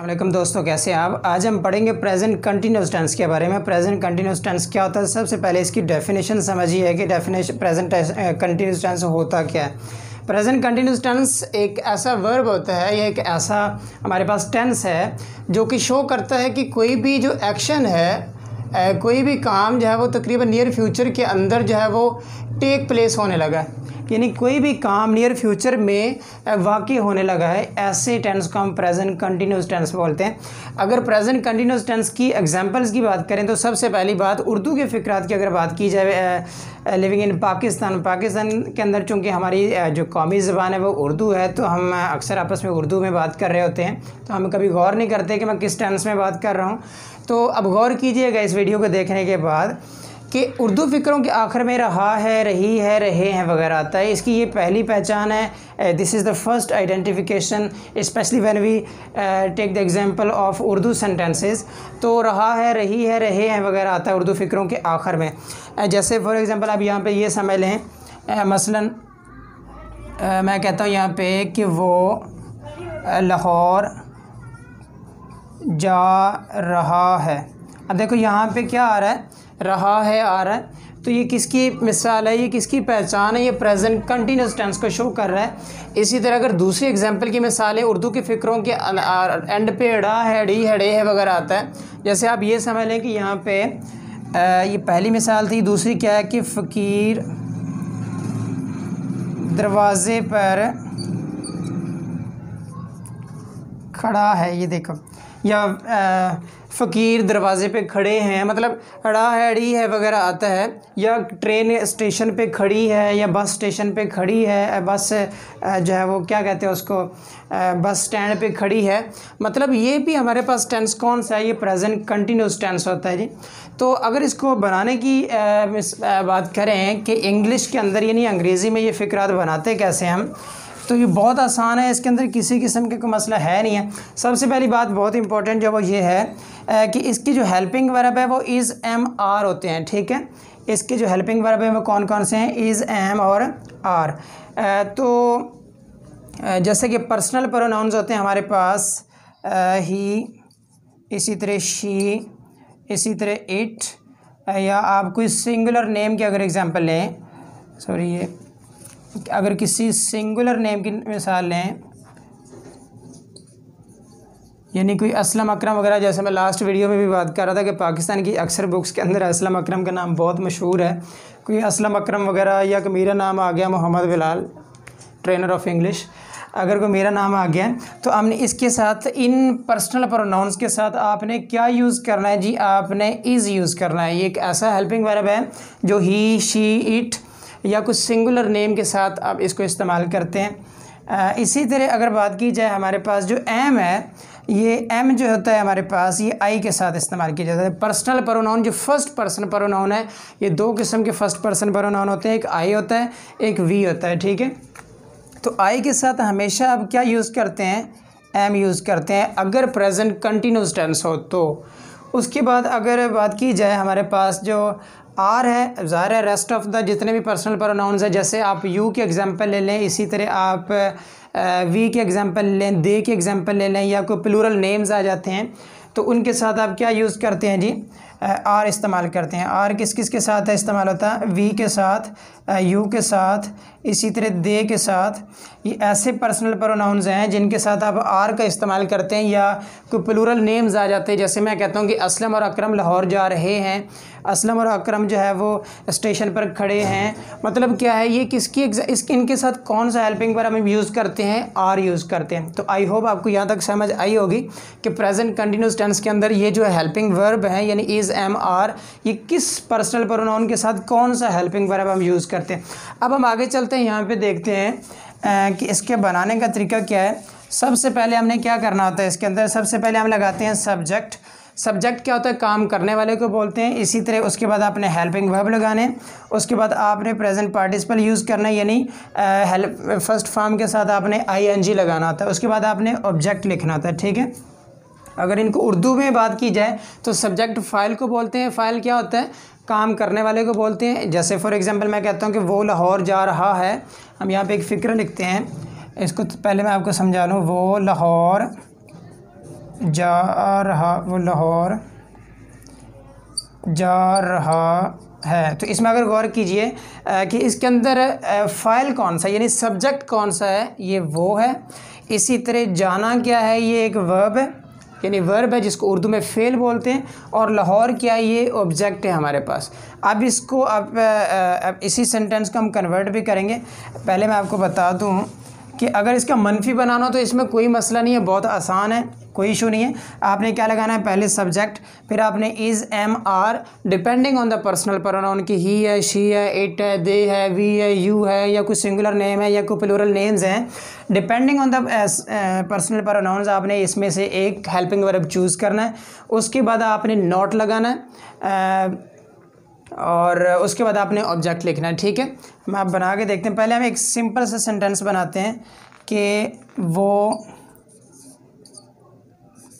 अल्लाह दोस्तों कैसे हैं आप आज हम पढ़ेंगे प्रेजेंट कंटिन्यूस टेंस के बारे में प्रेजेंट कंटिन्यूस टेंस क्या होता है सबसे पहले इसकी डेफिनेशन समझिए कि डेफिनेशन प्रेजेंट कंटिन्यूस टेंस होता क्या है प्रेजेंट कंटिन्यूस टेंस एक ऐसा वर्ब होता है या एक ऐसा हमारे पास टेंस है जो कि शो करता है कि कोई भी जो एक्शन है कोई भी काम जो है वो तकरीबन नियर फ्यूचर के अंदर जो है वो टेक प्लेस होने लगा है यानी कोई भी काम नियर फ्यूचर में वाकई होने लगा है ऐसे टेंस को हम प्रेजेंट कंटिन्यूस टेंस बोलते हैं अगर प्रेजेंट कंटिन्यूस टेंस की एग्जांपल्स की बात करें तो सबसे पहली बात उर्दू के फ़िक्रात की अगर बात की जाए लिविंग इन पाकिस्तान पाकिस्तान के अंदर चूँकि हमारी जो कौमी ज़बान है वो उर्दू है तो हम अक्सर आपस में उर्दू में बात कर रहे होते हैं तो हम कभी गौर नहीं करते कि मैं किस टेंस में बात कर रहा हूँ तो अब गौर कीजिएगा इस वीडियो को देखने के बाद कि उर्दू फ़िक्रों के आखिर में रहा है रही है रहे हैं वगैरह आता तो है इसकी ये पहली पहचान है this is the first identification specially when we take the example of Urdu sentences तो रहा है रही है रहे हैं वगैरह आता है उर्दू फ़िक्रों के आखिर में uh, जैसे फॉर एग्ज़ाम्पल आप यहाँ पर ये समझ लें uh, मसला uh, मैं कहता हूँ यहाँ पर कि वो uh, लाहौर जा रहा है अब देखो यहाँ पे क्या आ रहा है रहा है आ रहा है तो ये किसकी मिसाल है ये किसकी पहचान है ये प्रेजेंट कंटिन्यूस टेंस को शो कर रहा है इसी तरह अगर दूसरी एग्जांपल की मिसाल है उर्दू के फ़िक्रों के एंड पे अड़ा है डी है डे है वगैरह आता है जैसे आप ये समझ लें कि यहाँ पे ये पहली मिसाल थी दूसरी क्या है कि फ़कीर दरवाज़े पर खड़ा है ये देखो या फ़कीर दरवाज़े पे खड़े हैं मतलब अड़ा है अड़ी है वगैरह आता है या ट्रेन स्टेशन पे खड़ी है या बस स्टेशन पे खड़ी है बस जो है वो क्या कहते हैं उसको बस स्टैंड पे खड़ी है मतलब ये भी हमारे पास टेंस कौन सा है ये प्रेजेंट कंटिन्यूस टेंस होता है जी तो अगर इसको बनाने की बात करें कि इंग्लिश के अंदर यानी अंग्रेज़ी में ये फ़िक्रात बनाते कैसे हम तो ये बहुत आसान है इसके अंदर किसी किस्म का कोई मसला है नहीं है सबसे पहली बात बहुत इंपॉर्टेंट जो वो ये है कि इसकी जो हेल्पिंग वर्ब है वो इज़ एम आर होते हैं ठीक है इसके जो हेल्पिंग वर्ब है वो कौन कौन से हैं इज़ एम और आर तो जैसे कि पर्सनल प्रोनाउंस होते हैं हमारे पास ही इसी तरह शी इसी तरह इट या आप कोई सिंगुलर नेम की अगर एग्ज़ाम्पल लें सॉरी ये अगर किसी सिंगुलर नेम की मिसाल लें यानी कोई असलम अकरम वगैरह जैसे मैं लास्ट वीडियो में भी बात कर रहा था कि पाकिस्तान की अक्सर बुक्स के अंदर असलम अकरम का नाम बहुत मशहूर है कोई असलम अकरम वगैरह या कि मेरा नाम आ गया Mohammad Bilal trainer of English अगर कोई मेरा नाम आ गया तो हमने इसके साथ इन पर्सनल प्रोनाउंस के साथ आपने क्या यूज़ करना है जी आपने इज़ यूज़ करना है ये एक ऐसा हेल्पिंग वर्ब है जो ही शी इट या कुछ सिंगुलर नेम के साथ आप इसको इस्तेमाल करते हैं इसी तरह अगर बात की जाए हमारे पास जो एम है ये एम जो होता है हमारे पास ये आई के साथ इस्तेमाल किया जाता है पर्सनल प्रोनाउन जो फर्स्ट पर्सन प्रोनाउन है ये दो किस्म के फर्स्ट पर्सन प्रोनाउन होते हैं एक आई होता है एक वी होता है ठीक है तो आई के साथ हमेशा आप क्या यूज़ करते हैं एम यूज़ करते हैं अगर प्रेजेंट कंटिन्यूस टेंस हो तो उसके बाद अगर बात की जाए हमारे पास जो आर है ज़ाहिर है रेस्ट ऑफ द जितने भी पर्सनल प्रोनाउंस है जैसे आप यू के एग्जांपल ले लें इसी तरह आप वी के एग्जांपल लें दे के एग्जांपल ले लें या कोई प्लूरल नेम्स आ जाते हैं तो उनके साथ आप क्या यूज़ करते हैं जी आर इस्तेमाल करते हैं आर किस किस के साथ इस्तेमाल होता है वी के साथ यू के साथ इसी तरह दे के साथ ये ऐसे पर्सनल प्रोनाउंस हैं जिनके साथ आप आर का इस्तेमाल करते हैं या कोई प्लूरल नेम्स आ जाते हैं जैसे मैं कहता हूँ कि असलम और अकरम लाहौर जा रहे हैं असलम और अकरम जो है वो स्टेशन पर खड़े हैं मतलब क्या है ये किसकी इस इनके साथ कौन सा हेल्पिंग पर हम यूज़ करते हैं आर यूज़ करते हैं तो आई होप आपको यहाँ तक समझ आई होगी कि प्रेजेंट कंटिन्यूस टेंस के अंदर ये जो हेल्पिंग वर्ब है यानी इज़ एम आर ये किस पर्सनल प्रोनाउन के साथ कौन सा हेल्पिंग वर्ब हम यूज़ करते हैं अब हम आगे चलते हैं यहाँ पे देखते हैं कि इसके बनाने का तरीका क्या है सबसे पहले हमने क्या करना होता है इसके अंदर सबसे पहले हम लगाते हैं सब्जेक्ट सब्जेक्ट क्या होता है काम करने वाले को बोलते हैं इसी तरह उसके बाद आपने हेल्पिंग वर्ब लगाने उसके बाद आपने प्रेजेंट पार्टिसिपल यूज़ करना यानी हेल्प फर्स्ट फॉर्म के साथ आपने आईएनजी लगाना होता है उसके बाद आपने ऑब्जेक्ट लिखना होता है ठीक है अगर इनको उर्दू में बात की जाए तो सब्जेक्ट फ़ाइल को बोलते हैं फ़ाइल क्या होता है काम करने वाले को बोलते हैं जैसे फॉर एग्ज़ाम्पल मैं कहता हूँ कि वो लाहौर जा रहा है हम यहाँ पे एक फ़िक्र लिखते हैं इसको तो पहले मैं आपको समझा लूँ वो लाहौर जा रहा वो लाहौर जा रहा है तो इसमें अगर गौर कीजिए कि इसके अंदर फ़ाइल कौन सा यानी सब्जेक्ट कौन सा है ये वो है इसी तरह जाना क्या है ये एक वर्ब है यानी वर्ब है जिसको उर्दू में फ़ेल बोलते हैं और लाहौर क्या ये ऑब्जेक्ट है हमारे पास अब इसको अब, अब इसी सेंटेंस को हम कन्वर्ट भी करेंगे पहले मैं आपको बता दूँ कि अगर इसका मनफी बनाना हो तो इसमें कोई मसला नहीं है बहुत आसान है कोई इशू नहीं है आपने क्या लगाना है पहले सब्जेक्ट फिर आपने is am are depending on the personal pronoun की ही है शी है इट है दे है वी है यू है या कोई सिंगुलर नेम है या कोई प्लोरल नेम्स हैं depending on the personal pronouns आपने इसमें से एक हेल्पिंग वर्ब चूज़ करना है उसके बाद आपने नॉट लगाना है uh, और उसके बाद आपने ऑब्जेक्ट लिखना है ठीक है हम आप बना के देखते हैं पहले हम एक सिंपल सा सेंटेंस बनाते हैं कि वो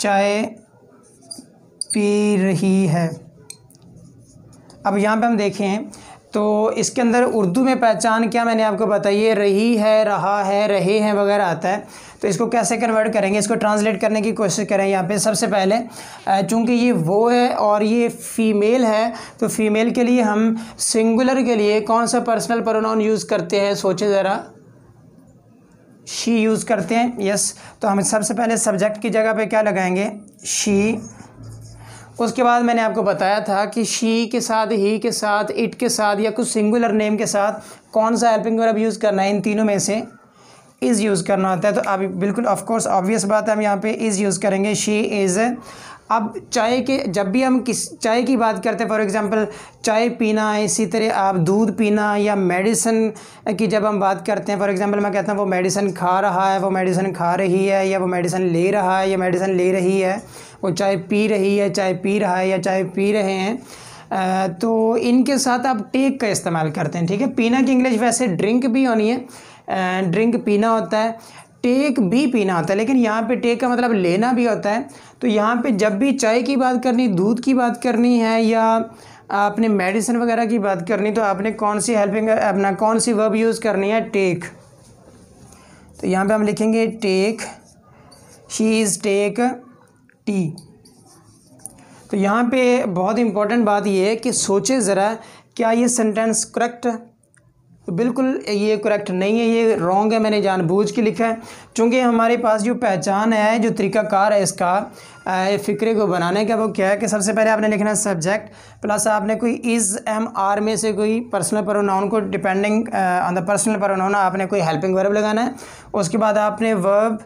चाय पी रही है अब यहाँ पे हम देखें तो इसके अंदर उर्दू में पहचान क्या मैंने आपको बताइए रही है रहा है रहे हैं वगैरह आता है तो इसको कैसे कन्वर्ट करेंगे इसको ट्रांसलेट करने की कोशिश करें यहाँ पे सबसे पहले चूंकि ये वो है और ये फीमेल है तो फीमेल के लिए हम सिंगुलर के लिए कौन सा पर्सनल प्रोनाउन यूज़ करते हैं सोचें ज़रा शी यूज़ करते हैं यस तो हम सबसे पहले सब्जेक्ट की जगह पर क्या लगाएंगे शी उसके बाद मैंने आपको बताया था कि शी के साथ ही के साथ इट के साथ या कुछ सिंगुलर नेम के साथ कौन सा हेल्पिंग वर्ब यूज़ करना है इन तीनों में से इज़ यूज़ करना होता है तो अभी बिल्कुल ऑफ कोर्स ऑब्वियस बात है हम यहाँ पे इज़ यूज़ करेंगे शी इज़ अब चाय के जब भी हम किस चाय की बात करते हैं फॉर एग्ज़ाम्पल चाय पीना इसी तरह आप दूध पीना या मेडिसन की जब हम बात करते हैं फॉर एग्ज़ाम्पल मैं कहता हूँ वो मेडिसिन खा रहा है वो मेडिसिन खा रही है या वो मेडिसिन ले रहा है या मेडिसिन ले रही है वो चाय पी रही है चाय पी रहा है या चाय पी रहे हैं तो इनके साथ आप टेक का इस्तेमाल करते हैं ठीक है पीना की इंग्लिश वैसे ड्रिंक भी होनी है ड्रिंक पीना होता है टेक भी पीना होता है लेकिन यहाँ पे टेक का मतलब लेना भी होता है तो यहाँ पे जब भी चाय की बात करनी दूध की बात करनी है या आपने मेडिसिन वगैरह की बात करनी तो आपने कौन सी हेल्पिंग अपना कौन सी वर्ब यूज़ करनी है टेक तो यहाँ पे हम लिखेंगे take she is take tea तो यहाँ पे बहुत इंपॉर्टेंट बात ये है कि सोचे ज़रा क्या ये सेंटेंस करेक्ट है तो बिल्कुल ये करेक्ट नहीं है ये रॉन्ग है मैंने जानबूझ के लिखा है चूँकि हमारे पास जो पहचान है जो तरीकाकार है इसका फ़िक्रे को बनाने का वो क्या है कि सबसे पहले आपने लिखना है सब्जेक्ट प्लस आपने कोई इज़ एम आर में से कोई पर्सनल प्रोनाउन को depending on the personal pronoun आपने कोई हेल्पिंग वर्ब लगाना है उसके बाद आपने वर्ब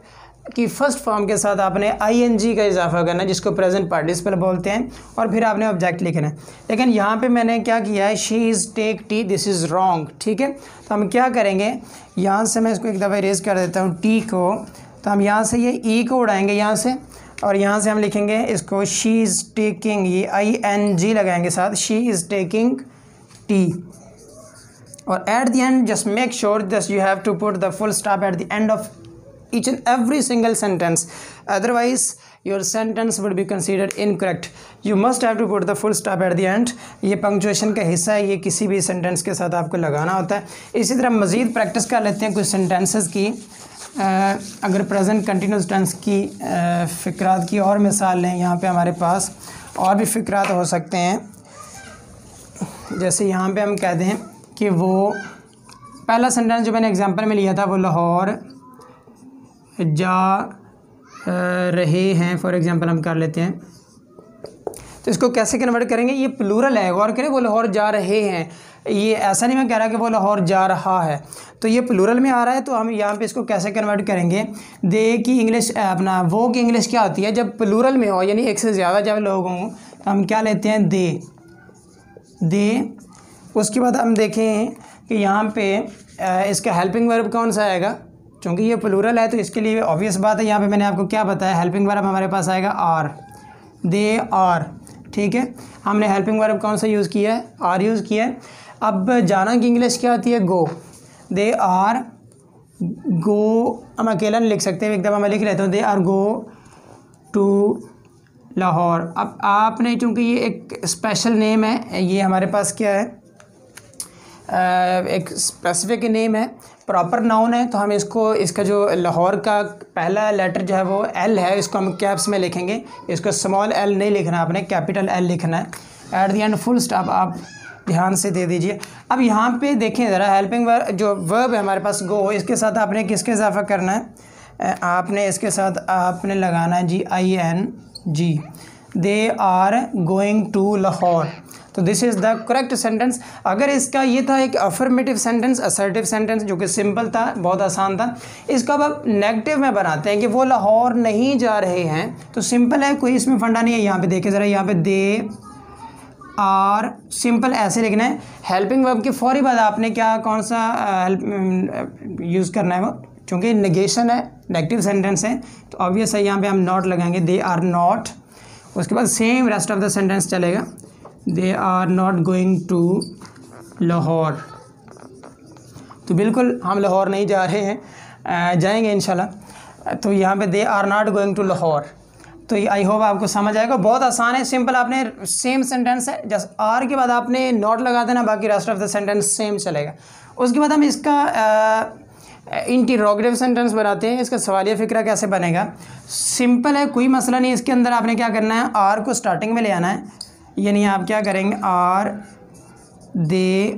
की फर्स्ट फॉर्म के साथ आपने आई का इजाफा करना है जिसको प्रेजेंट पार्टिसिपल बोलते हैं और फिर आपने ऑब्जेक्ट लिखना है लेकिन यहाँ पे मैंने क्या किया है she is take tea this is wrong ठीक है तो हम क्या करेंगे यहाँ से मैं इसको एक दफ़ा इरेज कर देता हूँ टी को तो हम यहाँ से ये ई e को उड़ाएंगे यहाँ से और यहाँ से हम लिखेंगे इसको शी इज़ टेकिंग ये आई एन जी लगाएंगे साथ शी इज़ टेकिंग टी और at the end just make sure that you have to put the full stop at the end of each and every single sentence otherwise your sentence would be considered incorrect you must have to put the full stop at the end ये punctuation का हिस्सा है ये किसी भी sentence के साथ आपको लगाना होता है इसी तरह मज़ीद प्रैक्टिस कर लेते हैं कुछ सेंटेंसेस की आ, अगर प्रेजेंट कंटिन्यूस टेंस की फ़िक्रात की और मिसाल हैं यहाँ पे हमारे पास और भी फ़िक्रात हो सकते हैं जैसे यहाँ पे हम कह दें कि वो पहला सेंटेंस जो मैंने एग्जांपल में लिया था वो लाहौर जा रहे हैं फॉर एग्ज़ाम्पल हम कर लेते हैं तो इसको कैसे कन्वर्ट करेंगे ये प्लूरल है गौर करें वो लाहौर जा रहे हैं ये ऐसा नहीं मैं कह रहा कि वो लाहौर जा रहा है तो ये प्लूरल में आ रहा है तो हम यहाँ पे इसको कैसे कन्वर्ट करेंगे दे की इंग्लिश अपना वो की इंग्लिश क्या होती है जब प्लूरल में हो यानी एक से ज़्यादा जब लोग हों तो हम क्या लेते हैं दे दे उसके बाद हम देखें कि यहाँ पर इसका हेल्पिंग वर्ब कौन सा आएगा चूँकि ये प्लूरल है तो इसके लिए ऑब्वियस बात है यहाँ पे मैंने आपको क्या बताया हेल्पिंग वर्ब हमारे पास आएगा आर दे आर ठीक है हमने हेल्पिंग वर्ब कौन सा यूज़ किया है आर यूज़ किया है अब जाना कि इंग्लिश क्या होती है गो दे आर गो हम अकेला नहीं लिख सकते हैं एकदम मैं लिख लेता हूँ they are go to Lahore अब आपने चूँकि ये एक स्पेशल नेम है ये हमारे पास क्या है एक स्पेसिफिक नेम है प्रॉपर नाउन है तो हम इसको इसका जो लाहौर का पहला लेटर जो है वो एल है इसको हम कैप्स में लिखेंगे इसको स्मॉल एल नहीं लिखना आपने कैपिटल एल लिखना है at the end full stop आप ध्यान से दे दीजिए अब यहाँ पे देखें ज़रा हेल्पिंग वर्ब जो वर्ब है हमारे पास गो इसके साथ आपने किसके इजाफा करना है आपने इसके साथ आपने लगाना है G I N G they are going to Lahore तो this is the correct sentence अगर इसका ये था एक अफर्मेटिव सेंटेंस असर्टिव सेंटेंस जो कि सिंपल था बहुत आसान था इसको अब आप नेगेटिव में बनाते हैं कि वो लाहौर नहीं जा रहे हैं तो सिंपल है कोई इसमें फंडा नहीं है यहाँ पे देखे ज़रा यहाँ पे दे आर सिंपल ऐसे लिखना है हेल्पिंग वर्ब के फौरी बाद आपने क्या कौन सा हेल्प यूज़ करना है वो चूँकि नेगेशन है नेगेटिव सेंटेंस है तो ऑब्वियस है यहाँ पे हम नॉट लगाएंगे दे आर नॉट उसके बाद same rest of the sentence चलेगा they are not going to Lahore तो बिल्कुल हम लाहौर नहीं जा रहे हैं जाएंगे इंशाल्लाह तो यहाँ पे they are not going to Lahore तो आई होप आपको समझ आएगा बहुत आसान है सिंपल आपने सेम सेंटेंस है जस्ट आर के बाद आपने नॉट लगा देना बाकी rest of the sentence same चलेगा उसके बाद हम इसका इंटीरोगेटिव सेंटेंस बनाते हैं इसका सवालिया फ़िक्रा कैसे बनेगा सिंपल है कोई मसला नहीं इसके अंदर आपने क्या करना है आर को स्टार्टिंग में ले आना है यानी आप क्या करेंगे are they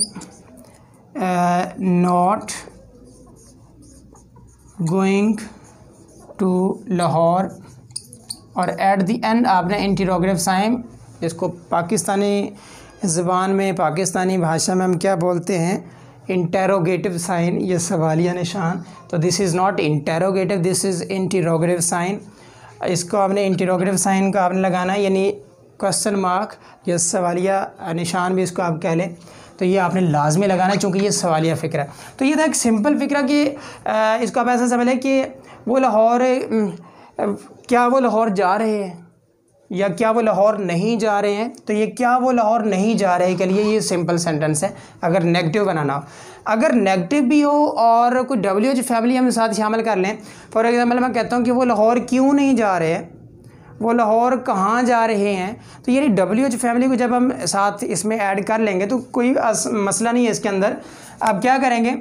not going to Lahore और एट दी एंड आपने इंटीरोग्रेफ साइम इसको पाकिस्तानी ज़बान में पाकिस्तानी भाषा में हम क्या बोलते हैं इंटेरोगेटिव साइन ये सवालिया निशान तो this is not interrogative this is interrogative sign इसको आपने इंटीरोगेटिव साइन का आपने लगाना यानी क्वेश्चन मार्क या सवालिया निशान भी इसको आप कह लें तो ये आपने लाजमी लगाना है चूँकि ये सवालिया फ़िक्र है तो ये था एक सिंपल फ़िक्र कि इसको आप ऐसा समझ लें कि वो लाहौर क्या वो लाहौर जा रहे हैं या क्या वो लाहौर नहीं जा रहे हैं तो ये क्या वो लाहौर नहीं जा रहे के लिए ये सिंपल सेंटेंस है अगर नेगेटिव बनाना हो अगर नेगेटिव भी हो और कोई डब्ल्यू एच फैमिली हम साथ शामिल कर लें फॉर एग्ज़ाम्पल मैं कहता हूँ कि वो लाहौर क्यों नहीं जा रहे हैं वो लाहौर कहाँ जा रहे हैं तो यानी डब्ल्यू एच फैमिली को जब हम साथ इसमें ऐड कर लेंगे तो कोई मसला नहीं है इसके अंदर अब क्या करेंगे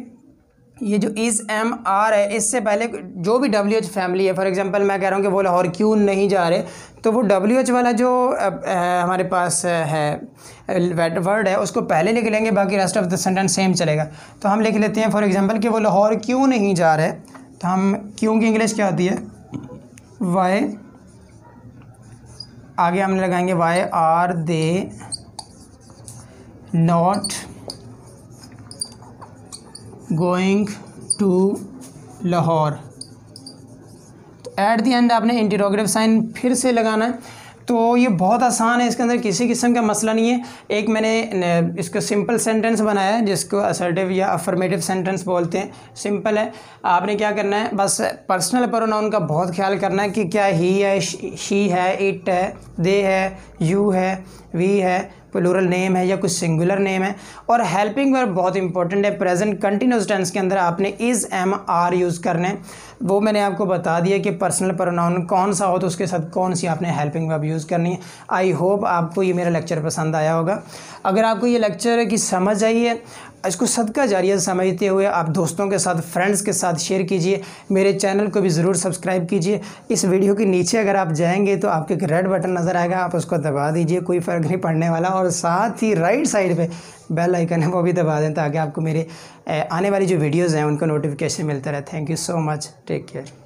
ये जो इस एम आर है इससे पहले जो भी डब्ल्यू एच फैमिली है फॉर एग्जांपल मैं कह रहा हूँ कि वो लाहौर क्यों नहीं जा रहे तो वो डब्ल्यू एच वाला जो हमारे पास है वेट वर्ड है उसको पहले लिख लेंगे बाकी rest of the sentence same चलेगा तो हम लिख लेते हैं फॉर एग्जांपल कि वो लाहौर क्यों नहीं जा रहे तो हम क्यों की इंग्लिश क्या होती है वाई आगे हम लगाएंगे why are they not going to Lahore at the end आपने इंटीरोगेटिव साइन फिर से लगाना है तो ये बहुत आसान है इसके अंदर किसी किस्म का मसला नहीं है एक मैंने इसको सिंपल सेंटेंस बनाया है जिसको असर्टिव या अफर्मेटिव सेंटेंस बोलते हैं सिंपल है आपने क्या करना है बस पर्सनल प्रोनाउन का बहुत ख्याल करना है कि क्या ही है शी है इट है दे है यू है वी है प्लूरल नेम है या कुछ सिंगुलर नेम है और हेल्पिंग वर्ब बहुत इंपॉर्टेंट है प्रेजेंट कंटिन्यूस टेंस के अंदर आपने इज़ एम आर यूज़ करने वो मैंने आपको बता दिया कि पर्सनल प्रोनाउन कौन सा हो तो उसके साथ कौन सी आपने हेल्पिंग वर्ब यूज़ करनी है आई होप आपको ये मेरा लेक्चर पसंद आया होगा अगर आपको ये लेक्चर की समझ आई है इसको सदका जारिया समझते हुए आप दोस्तों के साथ फ्रेंड्स के साथ शेयर कीजिए मेरे चैनल को भी ज़रूर सब्सक्राइब कीजिए इस वीडियो के नीचे अगर आप जाएंगे तो आपको एक रेड बटन नज़र आएगा आप उसको दबा दीजिए कोई फ़र्क नहीं पड़ने वाला और साथ ही राइट साइड पर बेल आइकन है वो भी दबा दें ताकि आपको मेरे आने वाली जो वीडियोज़ हैं उनको नोटिफिकेशन मिलता रहे thank you so much take care